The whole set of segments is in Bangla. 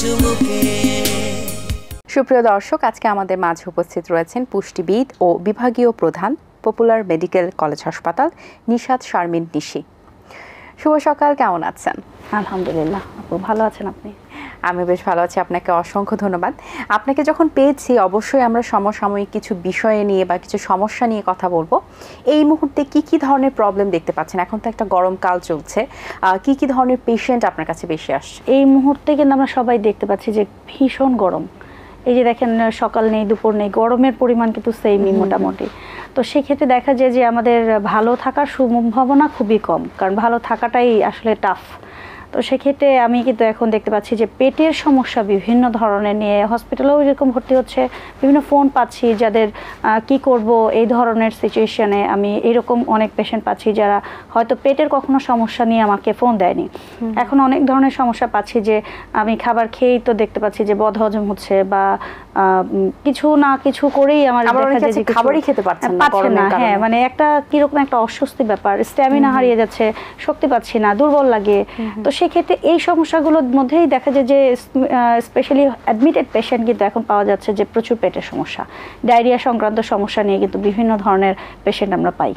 সুপ্রিয় দর্শক আজকে আমাদের মাঝে উপস্থিত রয়েছেন পুষ্টিবিদ ও বিভাগীয় প্রধান পপুলার মেডিকেল কলেজ হাসপাতাল নিশাদ শারমিন নিশি শুভ সকাল কেমন আছেন আলহামদুলিল্লাহ আপু ভালো আছেন আপনি আমি বেশ ভালো আছি আপনাকে অসংখ্য ধন্যবাদ আপনাকে যখন পেয়েছি অবশ্যই আমরা সমসাময়িক কিছু বিষয়ে নিয়ে বা কিছু সমস্যা নিয়ে কথা বলবো এই মুহূর্তে কি কি ধরনের প্রবলেম দেখতে পাচ্ছেন এখন তো একটা গরমকাল চলছে কি কি ধরনের পেশেন্ট আপনার কাছে বেশি আসছে এই মুহূর্তে কিন্তু আমরা সবাই দেখতে পাচ্ছি যে ভীষণ গরম এই যে দেখেন সকাল নেই দুপুর নেই গরমের পরিমাণ কিন্তু সেমই মোটামুটি তো সেক্ষেত্রে দেখা যায় যে আমাদের ভালো থাকার সম্ভাবনা খুবই কম কারণ ভালো থাকাটাই আসলে টাফ তো সেক্ষেত্রে আমি কিন্তু এখন দেখতে পাচ্ছি যে পেটের সমস্যা বিভিন্ন ধরনের নিয়ে হসপিটালেও যেরকম ভর্তি হচ্ছে বিভিন্ন ফোন পাচ্ছি যাদের কি করব এই ধরনের সিচুয়েশানে আমি এরকম অনেক পেশেন্ট পাচ্ছি যারা হয়তো পেটের কখনো সমস্যা নিয়ে আমাকে ফোন দেয়নি এখন অনেক ধরনের সমস্যা পাচ্ছি যে আমি খাবার খেয়েই তো দেখতে পাচ্ছি যে হজম হচ্ছে বা কিছু না কিছু করেই আমার খাবারই খেতে পারছে না হ্যাঁ মানে একটা কিরকম একটা অস্বস্তি ব্যাপার স্ট্যামিনা হারিয়ে যাচ্ছে শক্তি পাচ্ছি না দুর্বল লাগে তো সেক্ষেত্রে এই সমস্যাগুলোর মধ্যেই দেখা যায় যে স্পেশালি অ্যাডমিটেড পেশেন্ট কিন্তু এখন পাওয়া যাচ্ছে যে প্রচুর পেটের সমস্যা ডায়রিয়া সংক্রান্ত সমস্যা নিয়ে কিন্তু বিভিন্ন ধরনের পেশেন্ট আমরা পাই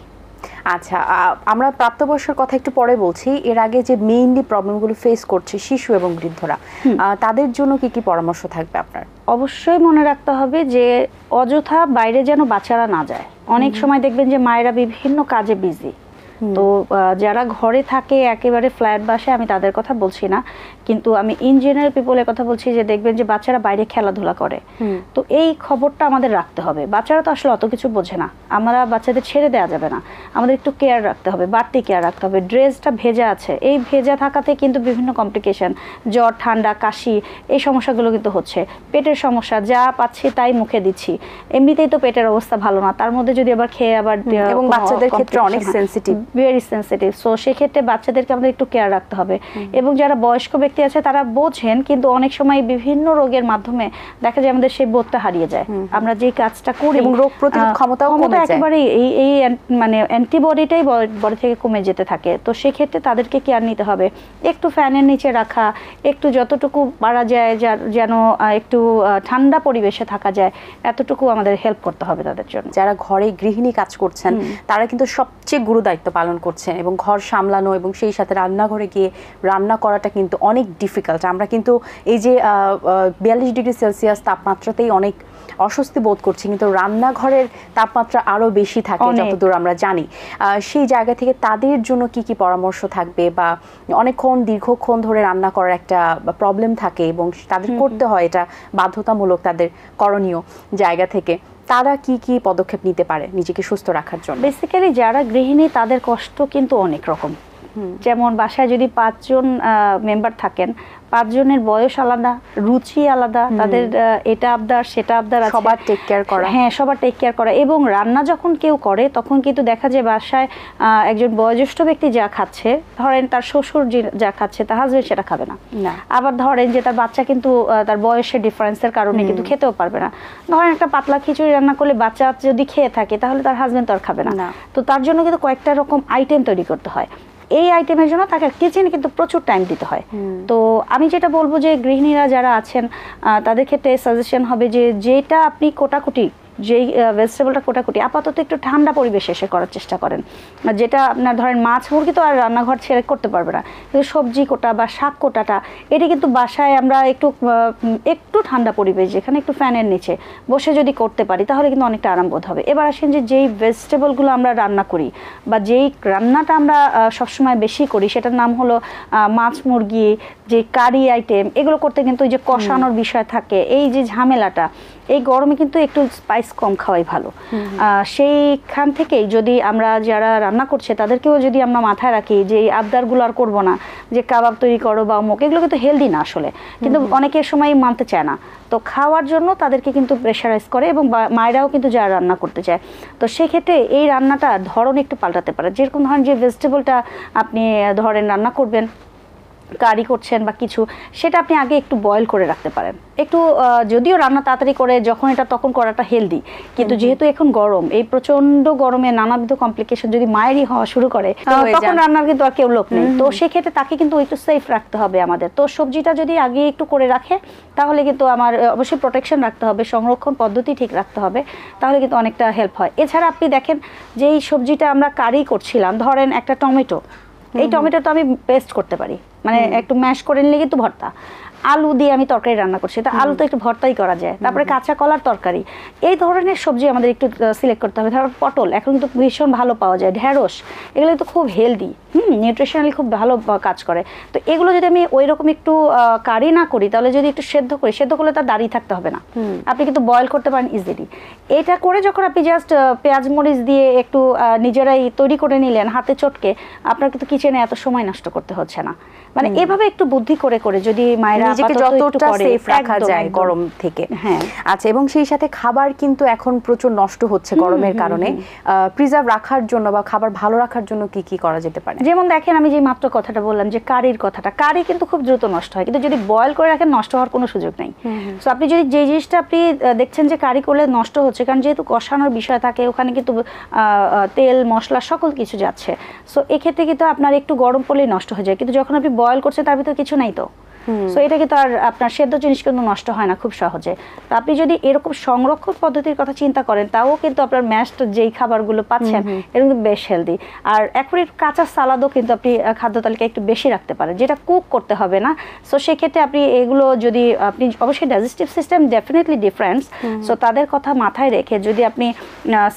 আচ্ছা আমরা প্রাপ্তবয়সের কথা একটু পরে বলছি এর আগে যে মেইনলি প্রবলেমগুলো ফেস করছে শিশু এবং বৃদ্ধরা তাদের জন্য কি কি পরামর্শ থাকবে আপনার অবশ্যই মনে রাখতে হবে যে অযথা বাইরে যেন বাচ্চারা না যায় অনেক সময় দেখবেন যে মায়েরা বিভিন্ন কাজে বিজি তো যারা ঘরে থাকে একেবারে ফ্ল্যাট বাসে আমি তাদের কথা বলছি না কিন্তু আমি ইন জেনারেল পিপলের কথা বলছি যে দেখবেন যে বাচ্চারা বাইরে খেলাধুলা করে তো এই খবরটা আমাদের রাখতে হবে বাচ্চারা তো আসলে অত কিছু বোঝে না আমরা বাচ্চাদের ছেড়ে দেওয়া যাবে না আমাদের একটু কেয়ার রাখতে হবে বাড়তি কেয়ার রাখতে হবে ড্রেসটা ভেজা আছে এই ভেজা থাকাতে কিন্তু বিভিন্ন কমপ্লিকেশন জ্বর ঠান্ডা কাশি এই সমস্যাগুলো কিন্তু হচ্ছে পেটের সমস্যা যা পাচ্ছি তাই মুখে দিচ্ছি এমনিতেই তো পেটের অবস্থা ভালো না তার মধ্যে যদি আবার খেয়ে আবার এবং বাচ্চাদের ক্ষেত্রে অনেক সেন্সিটিভ ভেরি সেন্সিটিভ সো সেক্ষেত্রে বাচ্চাদেরকে আমাদের একটু কেয়ার রাখতে হবে এবং যারা বয়স্ক ব্যক্তি আছে তারা বোঝেন কিন্তু অনেক সময় বিভিন্ন রোগের মাধ্যমে দেখা যায় আমাদের সেই বোধটা হারিয়ে যায় আমরা যে কাজটা করি এবং রোগ প্রতিরোধ ক্ষমতা একেবারে এই এই মানে অ্যান্টিবডিটাই বডি থেকে কমে যেতে থাকে তো সেক্ষেত্রে তাদেরকে কেয়ার নিতে হবে একটু ফ্যানের নিচে রাখা একটু যতটুকু পারা যায় যেন একটু ঠান্ডা পরিবেশে থাকা যায় এতটুকু আমাদের হেল্প করতে হবে তাদের জন্য যারা ঘরে গৃহিণী কাজ করছেন তারা কিন্তু সবচেয়ে গুরু দায়িত্ব পালন করছেন এবং ঘর সামলানো এবং সেই সাথে রান্নাঘরে গিয়ে রান্না করাটা কিন্তু অনেক ডিফিকাল্ট আমরা কিন্তু এই যে বিয়াল্লিশ ডিগ্রি সেলসিয়াস তাপমাত্রাতেই অনেক অস্বস্তি বোধ করছি কিন্তু রান্নাঘরের তাপমাত্রা আরও বেশি থাকে যতদূর আমরা জানি সেই জায়গা থেকে তাদের জন্য কি কি পরামর্শ থাকবে বা অনেকক্ষণ দীর্ঘক্ষণ ধরে রান্না করার একটা প্রবলেম থাকে এবং তাদের করতে হয় এটা বাধ্যতামূলক তাদের করণীয় জায়গা থেকে তারা কি কি পদক্ষেপ নিতে পারে নিজেকে সুস্থ রাখার জন্য বেসিক্যালি যারা গৃহিণী তাদের কষ্ট কিন্তু অনেক রকম যেমন বাসায় যদি পাঁচজন মেম্বার থাকেন পাঁচজনের বয়স আলাদা রুচি আলাদা তাদের এটা আবদার সেটা আবদার সবার টেক কেয়ার করা হ্যাঁ সবার টেক কেয়ার করা এবং রান্না যখন কেউ করে তখন কিন্তু দেখা যায় বাসায় একজন বয়োজ্যেষ্ঠ ব্যক্তি যা খাচ্ছে ধরেন তার শ্বশুর যা খাচ্ছে তার হাজবেন্ড সেটা খাবে না আবার ধরেন যে তার বাচ্চা কিন্তু তার বয়সের ডিফারেন্সের কারণে কিন্তু খেতেও পারবে না ধরেন একটা পাতলা খিচুড়ি রান্না করলে বাচ্চা যদি খেয়ে থাকে তাহলে তার হাজবেন্ড তো আর খাবে না তো তার জন্য কিন্তু কয়েকটা রকম আইটেম তৈরি করতে হয় এই আইটেমের জন্য তাকে কিচেনে কিন্তু প্রচুর টাইম দিতে হয় তো আমি যেটা বলবো যে গৃহিণীরা যারা আছেন তাদের ক্ষেত্রে সাজেশন হবে যে যেটা আপনি কোটাকুটি যেই ভেজিটেবলটা কোটাকুটি আপাতত একটু ঠান্ডা পরিবেশে এসে করার চেষ্টা করেন যেটা আপনার ধরেন মাছ মুরগি তো আর রান্নাঘর ছেড়ে করতে পারবে না কিন্তু সবজি কোটা বা শাক কোটাটা এটা কিন্তু বাসায় আমরা একটু একটু ঠান্ডা পরিবেশ যেখানে একটু ফ্যানের নিচে বসে যদি করতে পারি তাহলে কিন্তু অনেকটা আরাম বোধ হবে এবার আসেন যে যেই ভেজিটেবলগুলো আমরা রান্না করি বা যেই রান্নাটা আমরা সবসময় বেশি করি সেটার নাম হলো মাছ মুরগি যে কারি আইটেম এগুলো করতে কিন্তু ওই যে কষানোর বিষয় থাকে এই যে ঝামেলাটা এই গরমে কিন্তু একটু স্পাইস কম খাওয়াই ভালো সেইখান থেকেই যদি আমরা যারা রান্না করছে তাদেরকেও যদি আমরা মাথায় রাখি যে এই আবদারগুলো আর করবো না যে কাবাব তৈরি করো বা মুখ এগুলো কিন্তু হেলদি না আসলে কিন্তু অনেকে সময় মানতে চায় না তো খাওয়ার জন্য তাদেরকে কিন্তু প্রেশারাইজ করে এবং মায়েরাও কিন্তু যারা রান্না করতে চায় তো সেক্ষেত্রে এই রান্নাটা ধরন একটু পাল্টাতে পারে যেরকম ধরেন যে ভেজিটেবলটা আপনি ধরেন রান্না করবেন কারি করছেন বা কিছু সেটা আপনি আগে একটু বয়ল করে রাখতে পারেন একটু যদিও রান্না তাড়াতাড়ি করে যখন এটা তখন করাটা হেলদি কিন্তু যেহেতু এখন গরম এই প্রচন্ড গরমে নানাবিধ কমপ্লিকেশন যদি মায়েরই হওয়া শুরু করে তখন রান্নার কিন্তু আর কেউ লোক নেই তো সেক্ষেত্রে তাকে কিন্তু একটু সেফ রাখতে হবে আমাদের তো সবজিটা যদি আগে একটু করে রাখে তাহলে কিন্তু আমার অবশ্যই প্রোটেকশন রাখতে হবে সংরক্ষণ পদ্ধতি ঠিক রাখতে হবে তাহলে কিন্তু অনেকটা হেল্প হয় এছাড়া আপনি দেখেন যেই সবজিটা আমরা কারি করছিলাম ধরেন একটা টমেটো এই টমেটো তো আমি পেস্ট করতে পারি মানে একটু ম্যাশ করে নিলে কিন্তু ভর্তা আলু দিয়ে আমি তরকারি রান্না করছি তা আলু তো একটু ভর্তাই করা যায় তারপরে কাঁচা কলার তরকারি এই ধরনের সবজি আমাদের একটু সিলেক্ট করতে হবে তারপর পটল এখন তো ভীষণ ভালো পাওয়া যায় ঢ্যাঁড়স এগুলো তো খুব হেলদি হুম নিউট্রিশনালি খুব ভালো কাজ করে তো এগুলো যদি আমি ওই রকম একটু কারি না করি তাহলে যদি একটু সেদ্ধ করি সেদ্ধ করলে তার দাঁড়িয়ে থাকতে হবে না আপনি কিন্তু বয়েল করতে পারেন ইজিলি এটা করে যখন আপনি জাস্ট পেঁয়াজ মরিচ দিয়ে একটু নিজেরাই তৈরি করে নিলেন হাতে চটকে আপনার কিন্তু কিচেনে এত সময় নষ্ট করতে হচ্ছে না মানে এভাবে একটু বুদ্ধি করে করে যদি মায়েরা নিজেকে যতটা সেফ রাখা যায় গরম থেকে হ্যাঁ আচ্ছা এবং সেই সাথে খাবার কিন্তু এখন প্রচুর নষ্ট হচ্ছে গরমের কারণে প্রিজার্ভ রাখার জন্য বা খাবার ভালো রাখার জন্য কি কি করা যেতে পারে যেমন দেখেন আমি যে মাত্র কথাটা বললাম যে কারির কথাটা কারি কিন্তু খুব দ্রুত নষ্ট হয় কিন্তু যদি বয়ল করে রাখেন নষ্ট হওয়ার কোনো সুযোগ নাই তো আপনি যদি যে জিনিসটা আপনি দেখছেন যে কারি করলে নষ্ট হচ্ছে কারণ যেহেতু কষানোর বিষয় থাকে ওখানে কিন্তু তেল মশলা সকল কিছু যাচ্ছে সো এক্ষেত্রে কিন্তু আপনার একটু গরম পড়লেই নষ্ট হয়ে যায় কিন্তু যখন আপনি বয়ল করছেন তার ভিতরে কিছু নাই তো সো এটা কিন্তু আর আপনার সেদ্ধ জিনিস কিন্তু নষ্ট হয় না খুব সহজে তো আপনি যদি এরকম সংরক্ষণ পদ্ধতির কথা চিন্তা করেন তাও কিন্তু আপনার ম্যাশড যেই খাবারগুলো পাচ্ছেন এটা কিন্তু বেশ হেলদি আর এখন কাঁচা সালাদও কিন্তু আপনি খাদ্য তালিকায় একটু বেশি রাখতে পারেন যেটা কুক করতে হবে না সো সেক্ষেত্রে আপনি এগুলো যদি আপনি অবশ্যই digestive system definitely difference so তাদের কথা মাথায় রেখে যদি আপনি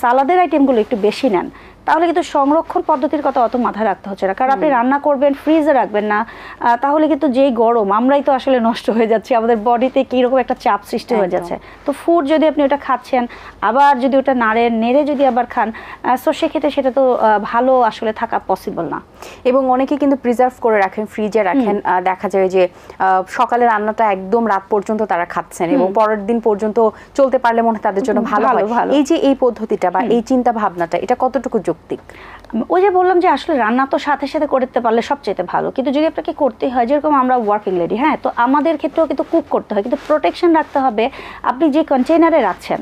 সালাদের আইটেমগুলো একটু বেশি নেন তাহলে কিন্তু সংরক্ষণ পদ্ধতির কথা অত মাথায় রাখতে হচ্ছে না কারণ আপনি রান্না করবেন ফ্রিজে রাখবেন না তাহলে কিন্তু যেই গরম আমরাই তো আসলে নষ্ট হয়ে যাচ্ছি আমাদের বডিতে কীরকম একটা চাপ সৃষ্টি হয়ে যাচ্ছে তো ফুড যদি আপনি ওটা খাচ্ছেন আবার যদি ওটা নাড়ে নেড়ে যদি আবার খান সো সেক্ষেত্রে সেটা তো ভালো আসলে থাকা পসিবল না এবং অনেকে কিন্তু প্রিজার্ভ করে রাখেন ফ্রিজে রাখেন দেখা যায় যে সকালে রান্নাটা একদম রাত পর্যন্ত তারা খাচ্ছেন এবং পরের দিন পর্যন্ত চলতে পারলে মনে তাদের জন্য ভালো হয় এই যে এই পদ্ধতিটা বা এই চিন্তা ভাবনাটা এটা কতটুকু যোগ সব ওই যে বললাম যে আসলে রান্না তো সাথে সাথে করতে পারলে সবচেয়ে ভালো কিন্তু যদি আপনাকে করতে হয় যেরকম আমরা ওয়ার্কিং লেডি হ্যাঁ তো আমাদের ক্ষেত্রেও কিন্তু কুক করতে হয় কিন্তু প্রোটেকশন রাখতে হবে আপনি যে কন্টেনারে রাখছেন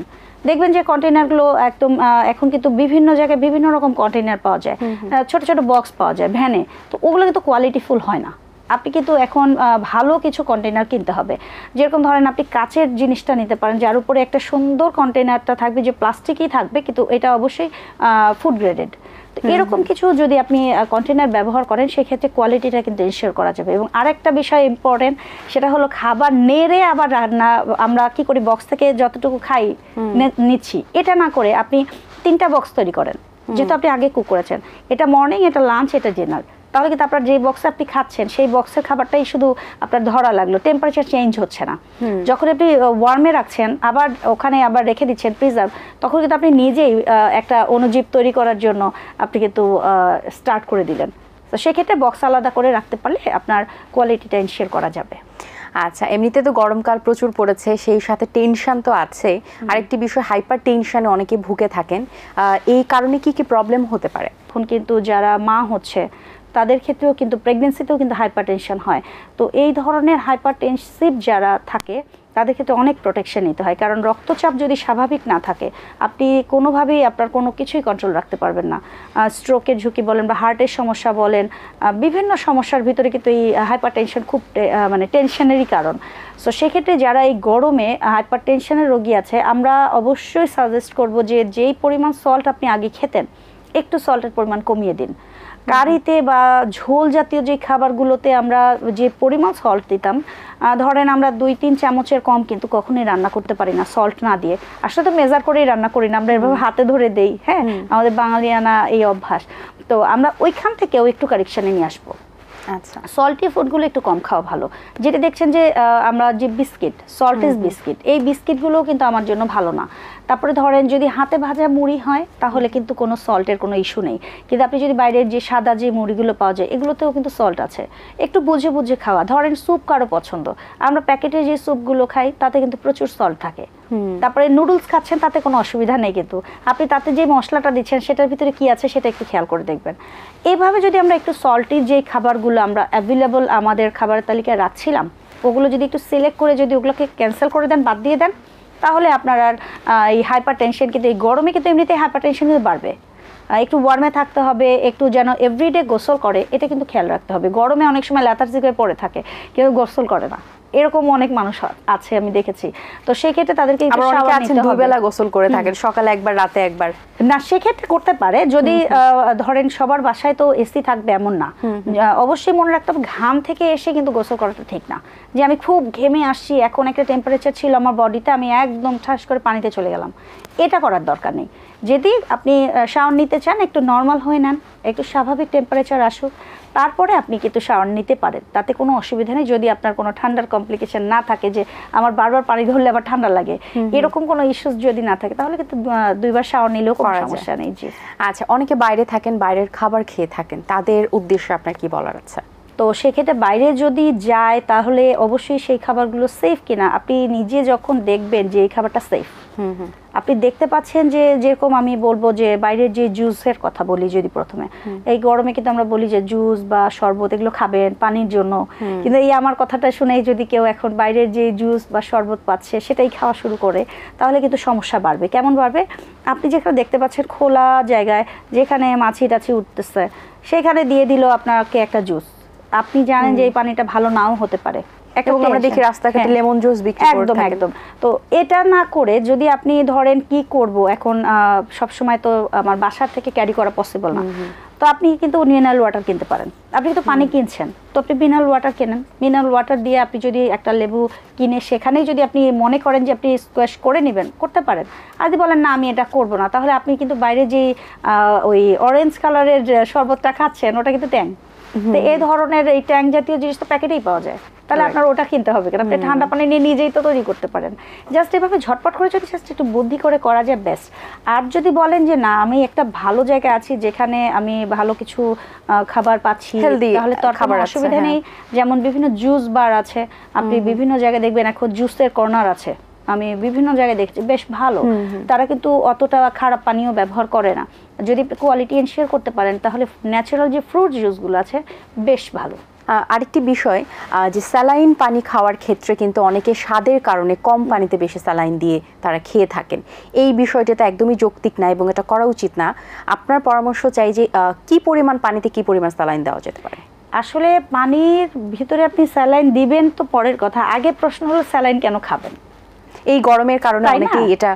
দেখবেন যে কন্টেনারগুলো একদম এখন কিন্তু বিভিন্ন জায়গায় বিভিন্ন রকম কন্টেনার পাওয়া যায় ছোট ছোট বক্স পাওয়া যায় ভ্যানে তো ওগুলো কিন্তু কোয়ালিটিফুল হয় না আপনি কিন্তু এখন ভালো কিছু কন্টেনার কিনতে হবে যেরকম ধরেন আপনি কাচের জিনিসটা নিতে পারেন যার উপরে একটা সুন্দর কন্টেনারটা থাকবে যে প্লাস্টিকই থাকবে কিন্তু এটা অবশ্যই ফুড গ্রেডেড এরকম কিছু যদি আপনি কন্টেনার ব্যবহার করেন সেক্ষেত্রে কোয়ালিটিটা কিন্তু এনশিওর করা যাবে এবং আরেকটা বিষয় ইম্পর্টেন্ট সেটা হলো খাবার নেড়ে আবার রান্না আমরা কি করি বক্স থেকে যতটুকু খাই নিচ্ছি এটা না করে আপনি তিনটা বক্স তৈরি করেন যেহেতু আপনি আগে কুক করেছেন এটা মর্নিং এটা লাঞ্চ এটা ডিনার তাহলে কিন্তু আপনার যে বক্সে আপনি খাচ্ছেন সেই বক্সের খাবারটাই শুধু আপনার ধরা লাগলো টেম্পারেচার চেঞ্জ হচ্ছে না যখন আপনি ওয়ার্মে রাখছেন আবার ওখানে আবার রেখে দিচ্ছেন প্রিজার্ভ তখন কিন্তু আপনি নিজেই একটা অনুজীব তৈরি করার জন্য আপনি কিন্তু স্টার্ট করে দিলেন তো সেক্ষেত্রে বক্স আলাদা করে রাখতে পারলে আপনার কোয়ালিটিটা এনশিওর করা যাবে আচ্ছা এমনিতে তো গরমকাল প্রচুর পড়েছে সেই সাথে টেনশন তো আছে আরেকটি বিষয় হাইপার টেনশনে অনেকে ভুগে থাকেন এই কারণে কি কি প্রবলেম হতে পারে এখন কিন্তু যারা মা হচ্ছে তাদের ক্ষেত্রেও কিন্তু প্রেগনেন্সিতেও কিন্তু হাইপারটেনশন হয় তো এই ধরনের হাইপারটেনসিভ যারা থাকে তাদের ক্ষেত্রে অনেক প্রোটেকশন নিতে হয় কারণ রক্তচাপ যদি স্বাভাবিক না থাকে আপনি কোনোভাবেই আপনার কোনো কিছুই কন্ট্রোল রাখতে পারবেন না স্ট্রোকের ঝুঁকি বলেন বা হার্টের সমস্যা বলেন বিভিন্ন সমস্যার ভিতরে কিন্তু এই হাইপার টেনশন খুব মানে টেনশনেরই কারণ সো সেক্ষেত্রে যারা এই গরমে হাইপার টেনশনের রোগী আছে আমরা অবশ্যই সাজেস্ট করব যে যেই পরিমাণ সল্ট আপনি আগে খেতেন একটু সল্টের পরিমাণ কমিয়ে দিন কারিতে বা ঝোল জাতীয় যে খাবারগুলোতে আমরা যে পরিমাণ সল্ট দিতাম ধরেন আমরা দুই তিন চামচের কম কিন্তু কখনোই রান্না করতে পারি না সল্ট না দিয়ে আসলে তো মেজার করেই রান্না করি না আমরা এভাবে হাতে ধরে দেই হ্যাঁ আমাদের বাঙালিয়ানা এই অভ্যাস তো আমরা ওইখান থেকেও একটু কারেকশানে নিয়ে আসবো আচ্ছা সল্টি ফুডগুলো একটু কম খাওয়া ভালো যেটা দেখছেন যে আমরা যে বিস্কিট সল্টেজ বিস্কিট এই বিস্কিটগুলোও কিন্তু আমার জন্য ভালো না তারপরে ধরেন যদি হাতে ভাজা মুড়ি হয় তাহলে কিন্তু কোনো সল্টের কোনো ইস্যু নেই কিন্তু আপনি যদি বাইরের যে সাদা যে মুড়িগুলো পাওয়া যায় এগুলোতেও কিন্তু সল্ট আছে একটু বুঝে বুঝে খাওয়া ধরেন স্যুপ কারো পছন্দ আমরা প্যাকেটে যে স্যুপগুলো খাই তাতে কিন্তু প্রচুর সল্ট থাকে তারপরে নুডলস খাচ্ছেন তাতে কোনো অসুবিধা নেই কিন্তু আপনি তাতে যে মশলাটা দিচ্ছেন সেটার ভিতরে কি আছে সেটা একটু খেয়াল করে দেখবেন এভাবে যদি আমরা একটু সল্টি যে খাবারগুলো আমরা অ্যাভেলেবল আমাদের খাবার তালিকায় রাখছিলাম ওগুলো যদি একটু সিলেক্ট করে যদি ওগুলোকে ক্যান্সেল করে দেন বাদ দিয়ে দেন তাহলে আপনার আর এই হাইপার টেনশন কিন্তু এই গরমে কিন্তু এমনিতে হাইপার টেনশন কিন্তু বাড়বে একটু ওয়ার্মে থাকতে হবে একটু যেন এভরিডে গোসল করে এটা কিন্তু খেয়াল রাখতে হবে গরমে অনেক সময় ল্যাথার্জিক হয়ে পড়ে থাকে কেউ গোসল করে না এরকম অনেক মানুষ আছে আমি দেখেছি তো সেক্ষেত্রে তাদেরকে দুবেলা গোসল করে থাকেন সকালে একবার রাতে একবার না সেক্ষেত্রে করতে পারে যদি ধরেন সবার বাসায় তো এসি থাকবে এমন না অবশ্যই মনে রাখতে হবে ঘাম থেকে এসে কিন্তু গোসল করাটা ঠিক না যে আমি খুব ঘেমে আসছি এখন একটা টেম্পারেচার ছিল আমার বডিতে আমি একদম ঠাস করে পানিতে চলে গেলাম এটা করার দরকার নেই যদি আপনি শাওয়ার নিতে চান একটু নর্মাল হয়ে নেন একটু স্বাভাবিক টেম্পারেচার আসুক তারপরে আপনি কিন্তু শাওয়ার নিতে পারেন তাতে কোনো অসুবিধা নেই যদি আপনার কোনো ঠান্ডার কমপ্লিকেশন না থাকে যে আমার বারবার পানি ধরলে আবার ঠান্ডা লাগে এরকম কোনো ইস্যুস যদি না থাকে তাহলে কিন্তু দুইবার শাওয়ার নিলেও কোনো সমস্যা নেই জি আচ্ছা অনেকে বাইরে থাকেন বাইরের খাবার খেয়ে থাকেন তাদের উদ্দেশ্যে আপনার কি বলার আছে তো সেক্ষেত্রে বাইরে যদি যায় তাহলে অবশ্যই সেই খাবারগুলো সেফ কিনা আপনি নিজে যখন দেখবেন যে এই খাবারটা সেফ আপনি দেখতে পাচ্ছেন যে যেরকম আমি বলবো যে বাইরের যে জুসের কথা বলি যদি প্রথমে এই গরমে কিন্তু আমরা বলি যে জুস বা শরবত এগুলো খাবেন পানির জন্য কিন্তু এই আমার কথাটা শুনেই যদি কেউ এখন বাইরের যে জুস বা শরবত পাচ্ছে সেটাই খাওয়া শুরু করে তাহলে কিন্তু সমস্যা বাড়বে কেমন বাড়বে আপনি যেখানে দেখতে পাচ্ছেন খোলা জায়গায় যেখানে মাছি টাছি উঠতেছে সেখানে দিয়ে দিল আপনাকে একটা জুস আপনি জানেন যে এই পানিটা ভালো নাও হতে পারে এবং আমরা দেখি রাস্তাঘাটে হ্যাঁ। লেমন জুস বিক্রি একদম একদম তো এটা না করে যদি আপনি ধরেন কি করব এখন সব সময় তো আমার থেকে ক্যারি করা পসিবল না তো আপনি কিন্তু মিনারেল ওয়াটার কিনতে পারেন আপনি কিন্তু পানি কিনছেন তো আপনি মিনারেল ওয়াটার কেনেন মিনারেল ওয়াটার দিয়ে আপনি যদি একটা লেবু কিনে সেখানেই যদি আপনি মনে করেন যে আপনি স্কোয়াশ করে নেবেন করতে পারেন আর যদি বলেন না আমি এটা করব না তাহলে আপনি কিন্তু বাইরে যে ওই অরেঞ্জ কালারের শরবতটা খাচ্ছেন ওটা কিন্তু দেন তো এই ধরনের এই ট্যাং জাতীয় জিনিস তো প্যাকেটেই পাওয়া যায় তাহলে আপনার ওটা কিনতে হবে কেন আপনি ঠান্ডা পানি নিয়ে নিজেই তো তৈরি করতে পারেন জাস্ট এভাবে ঝটপট করে যদি জাস্ট একটু বুদ্ধি করে করা যায় বেস্ট আর যদি বলেন যে না আমি একটা ভালো জায়গায় আছি যেখানে আমি ভালো কিছু খাবার পাচ্ছি তাহলে তো খাবার অসুবিধা হ্যাঁ। নেই যেমন বিভিন্ন জুস বার আছে আপনি বিভিন্ন জায়গায় দেখবেন এখন জুসের কর্নার আছে আমি বিভিন্ন জায়গায় দেখছি বেশ ভালো তারা কিন্তু অতটা খারাপ পানীয় ব্যবহার করে না যদি কোয়ালিটি এনশিয়ার করতে পারেন তাহলে ন্যাচারাল যে ফ্রুট জুসগুলো আছে বেশ ভালো আরেকটি বিষয় যে স্যালাইন পানি খাওয়ার ক্ষেত্রে কিন্তু অনেকে স্বাদের কারণে কম পানিতে বেশি স্যালাইন দিয়ে তারা খেয়ে থাকেন এই বিষয়টা তো একদমই যৌক্তিক না এবং এটা করা উচিত না আপনার পরামর্শ চাই যে কি পরিমাণ পানিতে কি পরিমাণ স্যালাইন দেওয়া যেতে পারে আসলে পানির ভিতরে আপনি স্যালাইন দিবেন তো পরের কথা আগে প্রশ্ন হলো স্যালাইন কেন খাবেন এই গরমের কারণে অনেকেই এটা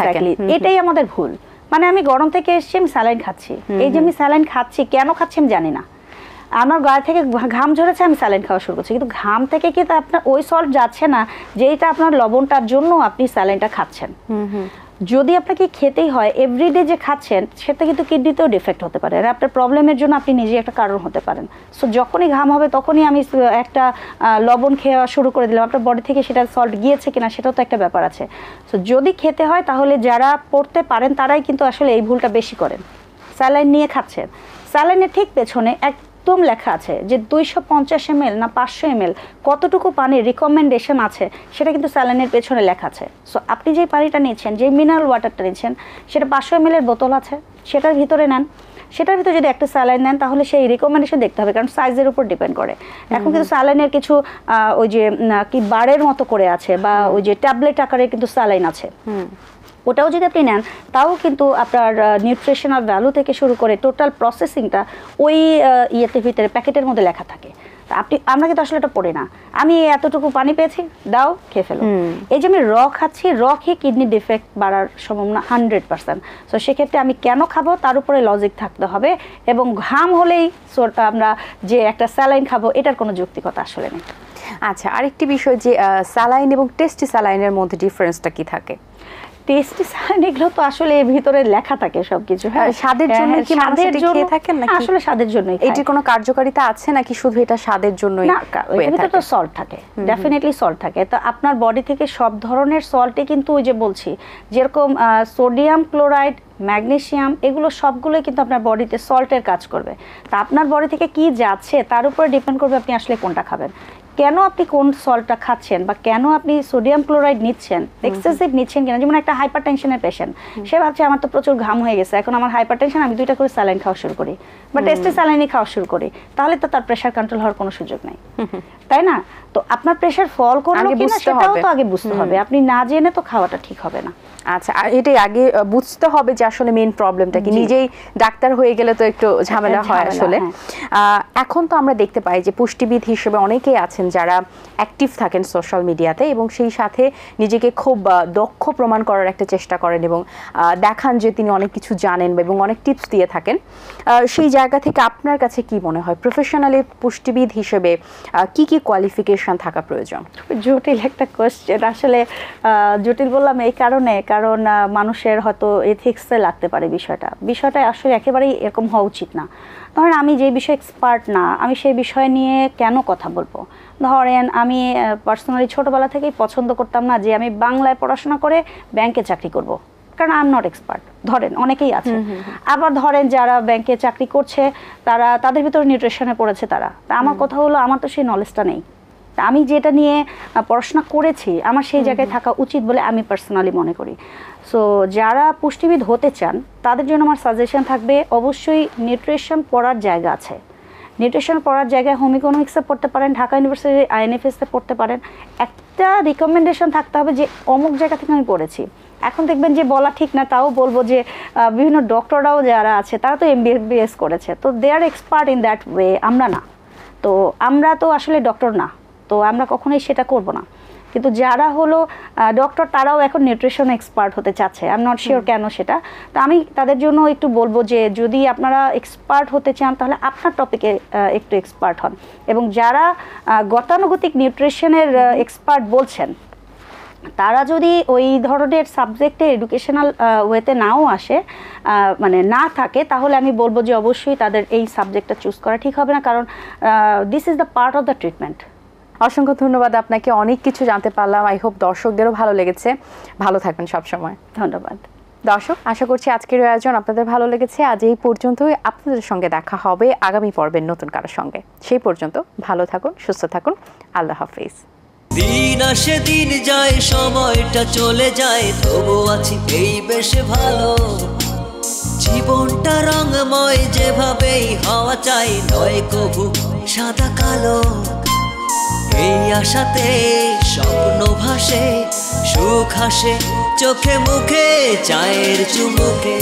থাকেন এটাই আমাদের ভুল মানে আমি গরম থেকে এসছি আমি স্যালাইন খাচ্ছি এই যে আমি স্যালাইন খাচ্ছি কেন খাচ্ছি আমি জানি না আমার গায়ে থেকে ঘাম ঝরেছে আমি স্যালাইন খাওয়া শুরু করছি কিন্তু ঘাম থেকে তো আপনার ওই সল্ট যাচ্ছে না যেইটা আপনার লবণটার জন্য আপনি স্যালাইনটা খাচ্ছেন যদি আপনাকে খেতেই হয় এভরিডে যে খাচ্ছেন সেটা কিন্তু কিডনিতেও ডিফেক্ট হতে পারে আর আপনার প্রবলেমের জন্য আপনি নিজে একটা কারণ হতে পারেন সো যখনই ঘাম হবে তখনই আমি একটা লবণ খেয়ে শুরু করে দিলাম আপনার বডি থেকে সেটা সল্ট গিয়েছে কিনা সেটাও তো একটা ব্যাপার আছে সো যদি খেতে হয় তাহলে যারা পড়তে পারেন তারাই কিন্তু আসলে এই ভুলটা বেশি করেন স্যালাইন নিয়ে খাচ্ছেন স্যালাইনের ঠিক পেছনে এক একদম লেখা আছে যে দুইশো পঞ্চাশ এম না পাঁচশো এম কতটুকু পানির রিকমেন্ডেশন আছে সেটা কিন্তু স্যালাইনের পেছনে লেখা আছে সো আপনি যেই পানিটা নিচ্ছেন যে মিনারেল ওয়াটারটা নিচ্ছেন সেটা পাঁচশো এম বোতল আছে সেটার ভিতরে নেন সেটার ভিতরে যদি একটা স্যালাইন নেন তাহলে সেই রিকমেন্ডেশন দেখতে হবে কারণ সাইজের উপর ডিপেন্ড করে এখন কিন্তু স্যালাইনের কিছু ওই যে কি বারের মতো করে আছে বা ওই যে ট্যাবলেট আকারে কিন্তু স্যালাইন আছে ওটাও যদি আপনি নেন তাও কিন্তু আপনার নিউট্রিশনাল ভ্যালু থেকে শুরু করে টোটাল প্রসেসিংটা ওই ইয়েতে ভিতরে প্যাকেটের মধ্যে লেখা থাকে আপনি আমরা কিন্তু আসলে এটা পড়ে না আমি এতটুকু পানি পেয়েছি দাও খেয়ে ফেলো এই যে আমি র খাচ্ছি র খেয়ে কিডনি ডিফেক্ট বাড়ার সম্ভাবনা হান্ড্রেড পার্সেন্ট সো সেক্ষেত্রে আমি কেন খাবো তার উপরে লজিক থাকতে হবে এবং ঘাম হলেই আমরা যে একটা স্যালাইন খাবো এটার কোনো যুক্তিকতা আসলে নেই আচ্ছা আরেকটি বিষয় যে স্যালাইন এবং টেস্টি স্যালাইনের মধ্যে ডিফারেন্সটা কি থাকে টেস্টি সান এগুলো তো আসলে এর ভিতরে লেখা থাকে সবকিছু হ্যাঁ স্বাদের হ্যাঁ, জন্য কি স্বাদের জন্য থাকেন নাকি আসলে স্বাদের জন্য এটি কোনো কার্যকারিতা আছে নাকি শুধু এটা স্বাদের জন্যই না এটাতে তো সল্ট থাকে ডেফিনেটলি সল্ট থাকে তো আপনার বডি থেকে সব ধরনের সল্টই কিন্তু ওই যে বলছি যেরকম সোডিয়াম ক্লোরাইড ম্যাগনেশিয়াম এগুলো সবগুলোই কিন্তু আপনার বডিতে সল্টের কাজ করবে তা আপনার বডি থেকে কি যাচ্ছে তার উপরে ডিপেন্ড করবে আপনি আসলে কোনটা খাবেন কেন আপনি কোন সল্টটা খাচ্ছেন বা কেন আপনি সোডিয়াম ক্লোরাইড নিচ্ছেন এক্সেসিভ নিচ্ছেন কিনা যেমন একটা হাইপার টেনশনের পেশেন্ট সে ভাবছে আমার তো প্রচুর ঘাম হয়ে গেছে এখন আমার হাইপার টেনশন আমি দুইটা করে স্যালাইন খাওয়া শুরু করি বা টেস্টে স্যালাইনই খাওয়া শুরু করি তাহলে তো তার প্রেশার কন্ট্রোল হওয়ার কোনো সুযোগ নাই তাই না তো আপনার প্রেশার ফল করলো কিনা সেটাও তো আগে বুঝতে হবে আপনি না জেনে তো খাওয়াটা ঠিক হবে না আচ্ছা আর এটাই আগে বুঝতে হবে যে আসলে মেইন প্রবলেমটা কি নিজেই ডাক্তার হয়ে গেলে তো একটু ঝামেলা হয় আসলে হ্যাঁ। এখন তো আমরা দেখতে পাই যে পুষ্টিবিদ হিসেবে অনেকেই আছেন যারা অ্যাক্টিভ থাকেন সোশ্যাল মিডিয়াতে এবং সেই সাথে নিজেকে খুব দক্ষ প্রমাণ করার একটা চেষ্টা করেন এবং দেখান যে তিনি অনেক কিছু জানেন এবং অনেক টিপস দিয়ে থাকেন সেই জায়গা থেকে আপনার কাছে কি মনে হয় প্রফেশনালি পুষ্টিবিদ হিসেবে কি কি কোয়ালিফিকেশন ইমোশন থাকা প্রয়োজন জটিল একটা কোয়েশ্চেন আসলে জটিল বললাম এই কারণে কারণ মানুষের হয়তো এথিক্সে লাগতে পারে বিষয়টা বিষয়টা আসলে একেবারেই এরকম হওয়া উচিত না ধরেন আমি যে বিষয়ে এক্সপার্ট না আমি সেই বিষয় নিয়ে কেন কথা বলবো ধরেন আমি পার্সোনালি ছোটোবেলা থেকেই পছন্দ করতাম না যে আমি বাংলায় পড়াশোনা করে ব্যাংকে চাকরি করব। কারণ আই এম নট এক্সপার্ট ধরেন অনেকেই আছে আবার ধরেন যারা ব্যাংকে চাকরি করছে তারা তাদের ভিতরে নিউট্রিশনে পড়েছে তারা তা আমার কথা হলো আমার তো সেই নলেজটা নেই আমি যেটা নিয়ে পড়াশোনা করেছি আমার সেই জায়গায় থাকা উচিত বলে আমি পার্সোনালি মনে করি সো যারা পুষ্টিবিদ হতে চান তাদের জন্য আমার সাজেশন থাকবে অবশ্যই নিউট্রিশন পড়ার জায়গা আছে নিউট্রিশন পড়ার জায়গায় হোম ইকোনমিক্সে পড়তে পারেন ঢাকা ইউনিভার্সিটি আইএনএফএসতে পড়তে পারেন একটা রিকমেন্ডেশন থাকতে হবে যে অমুক জায়গা থেকে আমি পড়েছি এখন দেখবেন যে বলা ঠিক না তাও বলবো যে বিভিন্ন ডক্টররাও যারা আছে তারা তো এমবিবিএস করেছে তো they are expert in that way আমরা না তো আমরা তো আসলে ডক্টর না তো আমরা কখনোই সেটা করব না কিন্তু যারা হলো ডক্টর তারাও এখন নিউট্রিশন এক্সপার্ট হতে চাচ্ছে আই এম নট শিওর কেন সেটা তো আমি তাদের জন্য একটু বলবো যে যদি আপনারা এক্সপার্ট হতে চান তাহলে আপনার টপিকে একটু এক্সপার্ট হন এবং যারা গতানুগতিক নিউট্রিশনের এক্সপার্ট বলছেন তারা যদি ওই ধরনের সাবজেক্টে এডুকেশনাল ওয়েতে নাও আসে মানে না থাকে তাহলে আমি বলবো যে অবশ্যই তাদের এই সাবজেক্টটা চুজ করা ঠিক হবে না কারণ this is the part of the treatment অসংখ্য ধন্যবাদ আপনাকে অনেক কিছু জানতে পারলাম আই হোপ দর্শকদেরও ভালো লেগেছে ভালো থাকবেন সবসময় ধন্যবাদ দর্শক আশা করছি আজকের আয়োজন আপনাদের ভালো লেগেছে আজ এই পর্যন্তই আপনাদের সঙ্গে দেখা হবে আগামী পর্বের নতুন কারোর সঙ্গে সেই পর্যন্ত ভালো থাকুন সুস্থ থাকুন আল্লাহ হাফিজ দিন আসে দিন যায় সময়টা চলে যায় তবু আছি এই বেশ ভালো জীবনটা রঙময় যেভাবেই হওয়া চাই নয় কবু সাদা কালো এই আশাতে স্বপ্ন ভাসে সুখ হাসে চোখে মুখে চায়ের চুমুকে